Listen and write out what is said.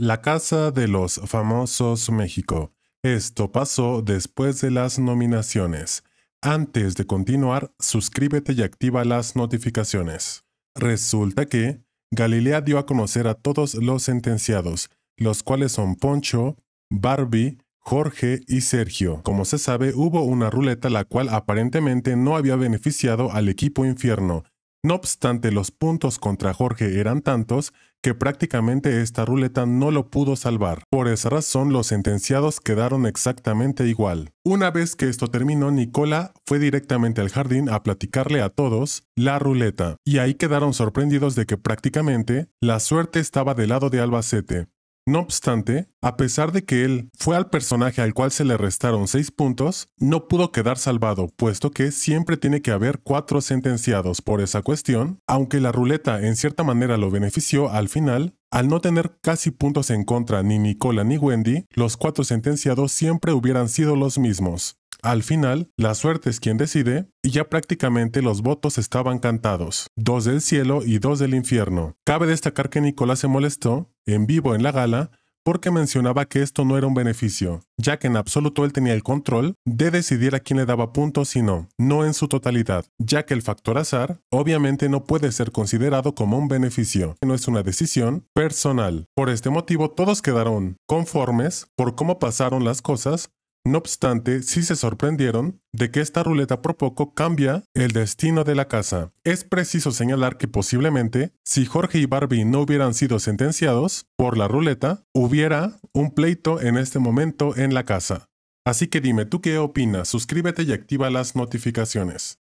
La Casa de los Famosos México. Esto pasó después de las nominaciones. Antes de continuar, suscríbete y activa las notificaciones. Resulta que Galilea dio a conocer a todos los sentenciados, los cuales son Poncho, Barbie, Jorge y Sergio. Como se sabe, hubo una ruleta la cual aparentemente no había beneficiado al equipo infierno. No obstante, los puntos contra Jorge eran tantos que prácticamente esta ruleta no lo pudo salvar. Por esa razón los sentenciados quedaron exactamente igual. Una vez que esto terminó, Nicola fue directamente al jardín a platicarle a todos la ruleta, y ahí quedaron sorprendidos de que prácticamente la suerte estaba del lado de Albacete, no obstante, a pesar de que él fue al personaje al cual se le restaron seis puntos, no pudo quedar salvado, puesto que siempre tiene que haber cuatro sentenciados por esa cuestión, aunque la ruleta en cierta manera lo benefició al final, al no tener casi puntos en contra ni Nicola ni Wendy, los cuatro sentenciados siempre hubieran sido los mismos. Al final, la suerte es quien decide, y ya prácticamente los votos estaban cantados, dos del cielo y dos del infierno. Cabe destacar que Nicolás se molestó en vivo en la gala porque mencionaba que esto no era un beneficio, ya que en absoluto él tenía el control de decidir a quién le daba puntos y no, no en su totalidad, ya que el factor azar obviamente no puede ser considerado como un beneficio, no es una decisión personal. Por este motivo todos quedaron conformes por cómo pasaron las cosas no obstante, sí se sorprendieron de que esta ruleta por poco cambia el destino de la casa. Es preciso señalar que posiblemente, si Jorge y Barbie no hubieran sido sentenciados por la ruleta, hubiera un pleito en este momento en la casa. Así que dime tú qué opinas, suscríbete y activa las notificaciones.